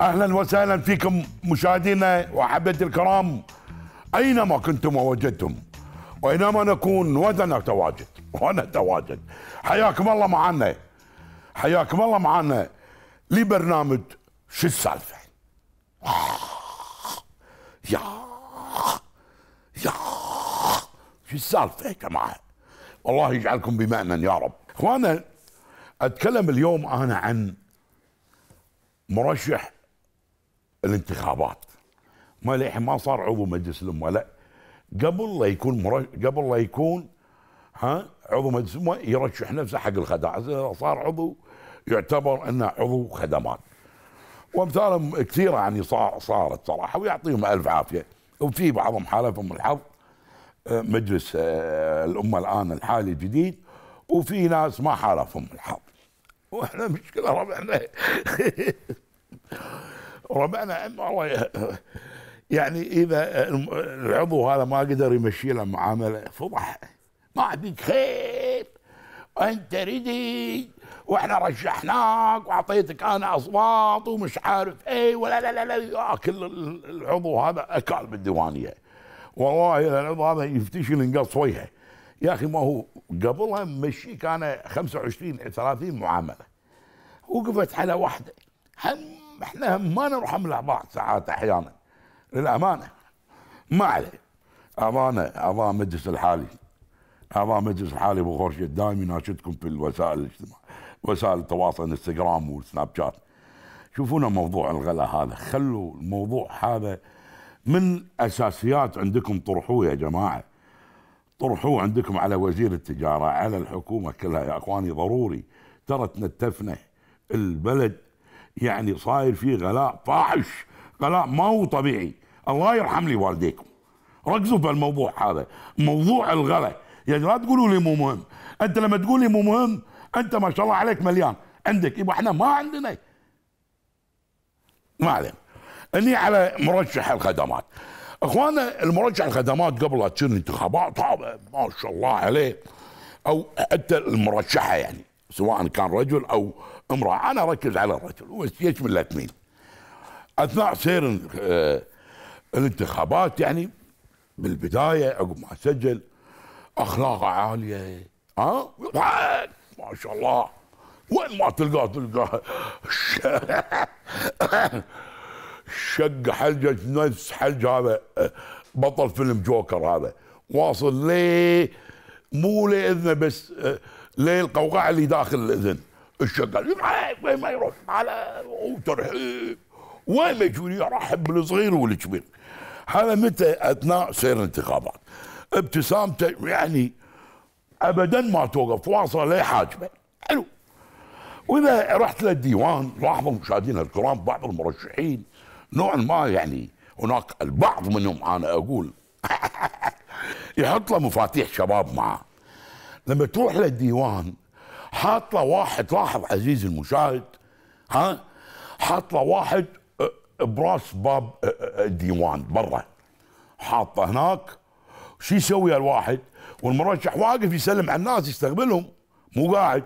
اهلا وسهلا فيكم مشاهدينا واحبتي الكرام اينما كنتم ووجدتم واينما نكون ونتواجد ونتواجد حياكم الله معنا حياكم الله معنا لبرنامج شو السالفه يا يا شو السالفه يا جماعه والله يجعلكم بمعنى يا رب اخوانا اتكلم اليوم انا عن مرشح الانتخابات ما للحين ما صار عضو مجلس الامه لا قبل لا يكون مرش... قبل لا يكون ها عضو مجلس الامه يرشح نفسه حق الخدمات صار عضو يعتبر انه عضو خدمات وامثالهم كثيره يعني صار صارت صراحه ويعطيهم الف عافيه وفي بعضهم حالفهم الحظ آه، مجلس آه، الامه الان الحالي الجديد وفي ناس ما حالفهم الحظ واحنا مشكله ربعنا الله يعني اذا العضو هذا ما قدر يمشي له معامله فضح ما بيك خير انت ردي واحنا رشحناك واعطيتك انا اصوات ومش عارف اي ولا لا لا لا كل العضو هذا اكال بالديوانيه والله العضو هذا يفتش ينقص ويها يا اخي ما هو قبلها مشي كان 25 30 معامله وقفت على واحده هم احنا ما نرحم الاعضاء ساعات احيانا للامانه ما عليه امانه اعضاء مجلس الحالي اعضاء مجلس الحالي ابو خورشيد دائما يناشدكم في الوسائل الاجتماعيه وسائل التواصل انستغرام وسناب شات شوفونا موضوع الغلاء هذا خلوا الموضوع هذا من اساسيات عندكم طرحوه يا جماعه طرحوه عندكم على وزير التجاره على الحكومه كلها يا اخواني ضروري ترى تنتفنا البلد يعني صاير فيه غلاء فاحش غلاء ما هو طبيعي الله يرحم لي والديكم ركزوا في الموضوع هذا موضوع الغلاء يعني لا تقولوا لي مو مهم انت لما تقول لي مو مهم انت ما شاء الله عليك مليان عندك يبقى احنا ما عندنا ما علينا اني على مرشح الخدمات اخوانا المرشح الخدمات قبل لا تصير انتخابات هذا ما شاء الله عليه او حتى المرشحه يعني سواء كان رجل او امراه انا اركز على الرجل ويشمل الاثنين اثناء سير آه، الانتخابات يعني بالبدايه عقب ما سجل اخلاقه عاليه ها ما شاء الله وين ما تلقاه تلقاه شق حلقه نفس حلج هذا بطل فيلم جوكر هذا واصل ليه مو لإذنه بس آه، للقوقعة اللي داخل الاذن الشغال وين ما يروح على وترحيب وين ما يجون يرحب بالصغير والكبير هذا متى اثناء سير الانتخابات ابتسامته يعني ابدا ما توقف واصله لحاجبه حلو واذا رحت للديوان لاحظوا مشاهدينا الكرام بعض المرشحين نوعا ما يعني هناك البعض منهم انا اقول يحط له مفاتيح شباب معه لما تروح للديوان حاط له واحد لاحظ عزيزي المشاهد ها حاط له واحد براس باب الديوان برا حاطه هناك شو يسوي الواحد والمرشح واقف يسلم على الناس يستقبلهم مو قاعد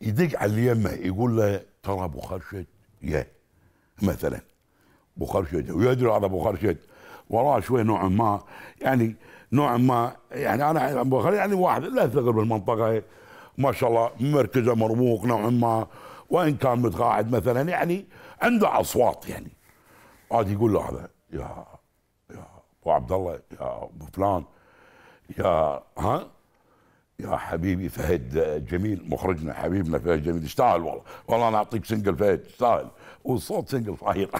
يدق على اللي يمه يقول له ترى ابو خرشد يا مثلا ابو خرشد ويدري هذا ابو خرشد وراه شويه نوعا ما يعني نوعا ما يعني انا يعني واحد لا ثقل بالمنطقه هي. ما شاء الله مركزه مرموق نوعا ما وان كان متقاعد مثلا يعني عنده اصوات يعني عاد يقول له هذا يا يا ابو عبد الله يا ابو فلان يا ها يا حبيبي فهد جميل مخرجنا حبيبنا فهد جميل اشتغل والله والله انا اعطيك سنجل فهد اشتغل والصوت سنجل صحيح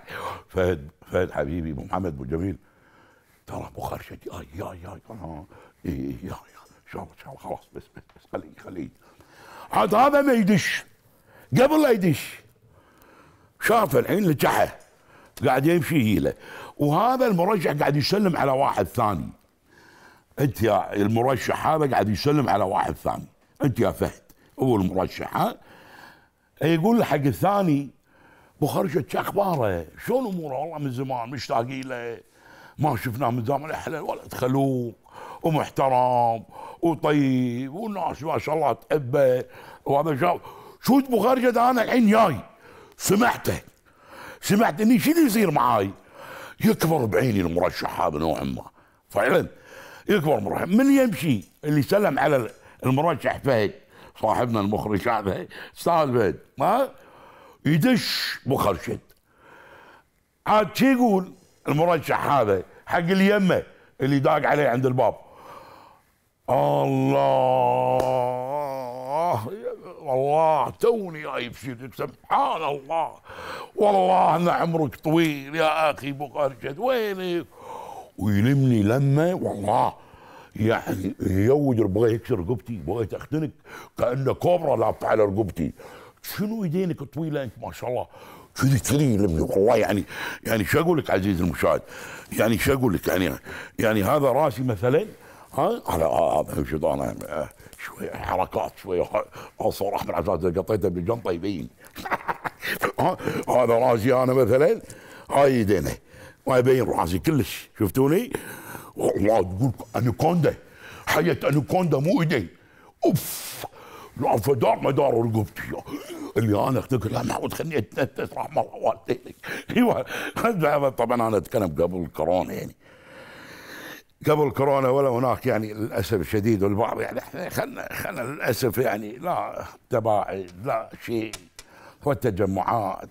فهد فهد حبيبي ابو محمد ابو جميل ترى ابو خرشد يا يا يا يا يا يا خلاص بس بس بس خليه خليه عاد هذا ما يدش قبل لا يدش شاف الحين لجحه قاعد يمشي هيله وهذا المرجع قاعد يسلم على واحد ثاني انت يا المرشح هذا قاعد يسلم على واحد ثاني انت يا فهد هو المرشح ها يقول حق الثاني ابو خرشد شو اخباره؟ شلون اموره؟ والله من زمان مشتاقين له ما شفناه من زمان احلى ولد خلوق ومحترم وطيب والناس ما شاء الله تحبه وهذا شاف شو ابو ده انا الحين جاي سمعته سمعت اني شنو يصير معاي؟ يكبر بعيني المرشح هذا نوعا ما فعلا يكبر مرحب من يمشي اللي سلم على المرشح فهد صاحبنا المخرج هذا استاذ فهد ما يدش مخرشد عاد شي يقول المرشح هذا حق اليمه اللي داق عليه عند الباب الله والله توني رايب شدك سبحان الله والله ان عمرك طويل يا اخي ابو خرشد وينك ويلمني لما والله يعني يود بغى يكسر رقبتي بغى اختنق كانه كوبرا لابت على رقبتي شنو يدينك طويله انت ما شاء الله كذي كذي يلمني والله يعني يعني شو اقول لك عزيزي المشاهد يعني شو اقول لك يعني يعني هذا راسي مثلا ها على هذا شيطان شوي حركات شوي اصور احمد عزاز قطيته بالجنطه يبين هذا راسي انا مثلا هاي يدينه يبين راسي كلش شفتوني والله تقول اناكوندا حية اناكوندا مو ايدي اوف لا فدار دار رقبتي اللي انا اختك يا محمود خليني اتنفس رحم الله والديك ايوه طبعا انا اتكلم قبل كورونا يعني قبل كورونا ولا هناك يعني للاسف الشديد والبعض يعني احنا خلنا خلنا للاسف يعني لا تباعد لا شيء والتجمعات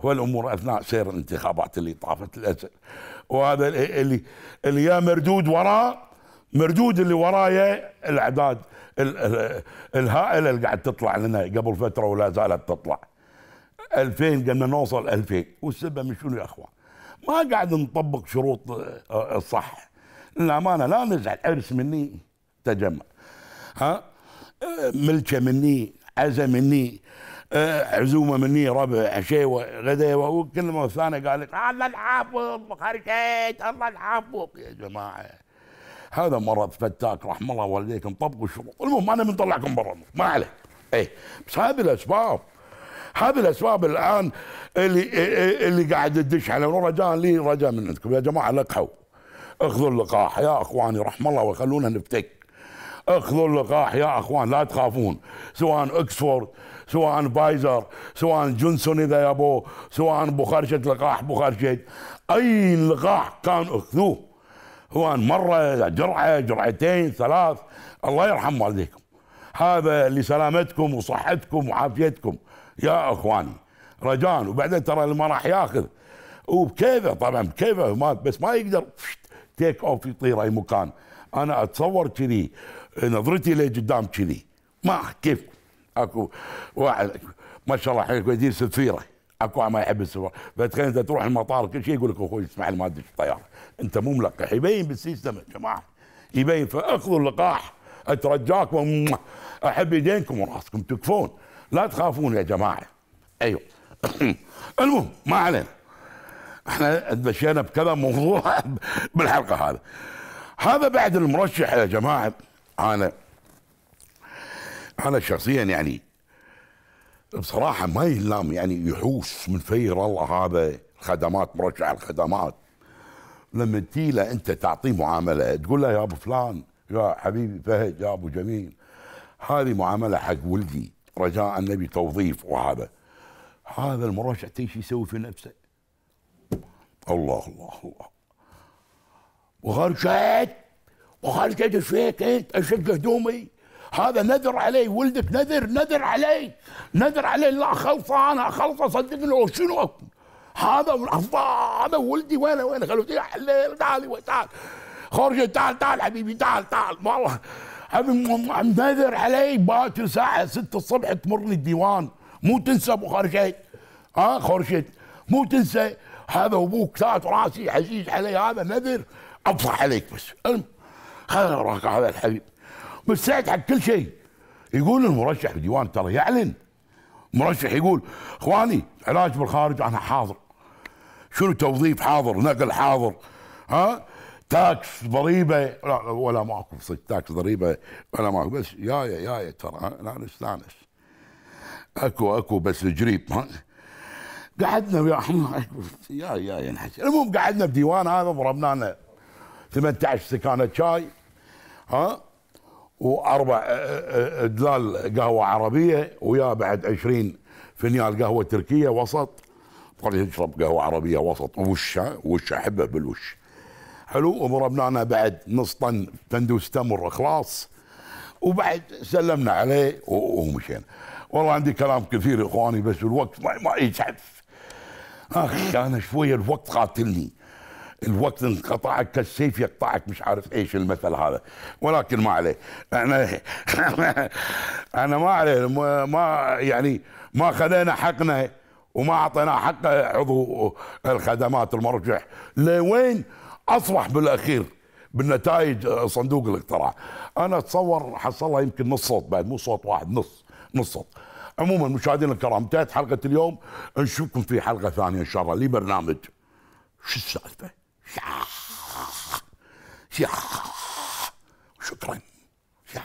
والامور اثناء سير الانتخابات اللي طافت للاسف وهذا اللي اللي يا مردود وراه مردود اللي ورايا الاعداد الهائله اللي قاعد تطلع لنا قبل فتره ولا زالت تطلع 2000 قلنا نوصل 2000 والسبب من شنو يا اخوان؟ ما قاعد نطبق شروط آه، الصح للامانه لا نزعل عرس مني تجمع ها آه، ملكه مني عزة مني آه، عزومه مني ربع عشاء غدا وكل ما الثانيه قال لك الله الحافظ خرجت الله الحافظ يا جماعه هذا مرض فتاك رحم الله والديكم طبقوا الشروط المهم انا بنطلعكم برا ما عليك اي بس هذه الاسباب هذه الاسباب الان اللي اللي قاعد تدش على رجاء لي رجاء من عندكم يا جماعه لقحوا اخذوا اللقاح يا اخواني رحم الله وخلونا نفتك اخذوا اللقاح يا اخوان لا تخافون سواء اكسفورد سواء فايزر سواء جونسون اذا يابوه سواء بخارشة لقاح بخارشة اي لقاح كان اخذوه سواء مره جرعه جرعتين ثلاث الله يرحم والديكم هذا لسلامتكم وصحتكم وعافيتكم يا اخواني رجاء وبعدين ترى اللي ما راح ياخذ وبكيفه طبعا بكيفه بس ما يقدر تيك اوف يطير اي مكان انا اتصور كذي إيه، نظرتي لقدام كذي ما كيف اكو واحد ما شاء الله حق يدير سفيره اكو ما يحب السفر فتخيل انت تروح المطار كل شيء يقول لك اخوي اسمع ما ادري الطياره انت مو ملقح يبين بالسيستم يا جماعه يبين فاخذوا اللقاح اترجاكم احب يدينكم وراسكم تكفون لا تخافون يا جماعه ايوه المهم ما علينا احنا تمشينا بكذا موضوع بالحلقه هذا هذا بعد المرشح يا جماعه انا انا شخصيا يعني بصراحه ما يلام يعني يحوس من فير الله هذا الخدمات مرشح الخدمات لما تجي له انت تعطيه معامله تقول له يا ابو فلان يا حبيبي فهد يا ابو جميل هذه معامله حق ولدي رجاء النبي توظيف وهذا هذا المرشح تيش يسوي في نفسه الله الله الله وغير وقال كده شويه انت اشق هدومي هذا نذر علي ولدك نذر نذر علي نذر علي لا خلصه انا خلصه صدقني وشنو اكون هذا هذا ولدي وين قالوا يا حليل تعال تعال خرج تعال تعال حبيبي تعال تعال والله هذا نذر علي باكر الساعه 6 الصبح تمرني الديوان مو تنسى ابو خرشيد ها آه مو تنسى هذا ابوك سات راسي عزيز علي هذا نذر افضح عليك بس المهم خيرك هذا الحبيب مستعد حق كل شيء يقول المرشح بديوان ترى يعلن مرشح يقول اخواني علاج بالخارج انا حاضر شنو توظيف حاضر نقل حاضر ها تاكس ضريبه لا ولا ماكو صدق تاكس ضريبه ولا ماكو بس يا يا يا ترى لا نستانس اكو اكو بس جريب ها قعدنا يا يا يا المهم قعدنا بديوان هذا ضربنا لنا 18 سكانه شاي ها واربع دلال قهوه عربيه ويا بعد 20 فنيال قهوه تركيه وسط قال يشرب قهوه عربيه وسط وش وش احبه بالوش حلو وضربنا لنا بعد نص طن تندوس تمر خلاص وبعد سلمنا عليه ومشينا والله عندي كلام كثير اخواني بس الوقت ما, يتعف اخ انا شويه الوقت قاتلني الوقت انقطعك كالسيف يقطعك مش عارف ايش المثل هذا ولكن ما عليه انا انا ما عليه ما يعني ما خذينا حقنا وما اعطينا حق عضو الخدمات المرجح لوين اصبح بالاخير بالنتائج صندوق الاقتراع انا اتصور حصلها يمكن نص صوت بعد مو صوت واحد نص نص صوت عموما مشاهدينا الكرام انتهت حلقه اليوم نشوفكم في حلقه ثانيه ان شاء الله لبرنامج شو السالفه 야하是하쇼플야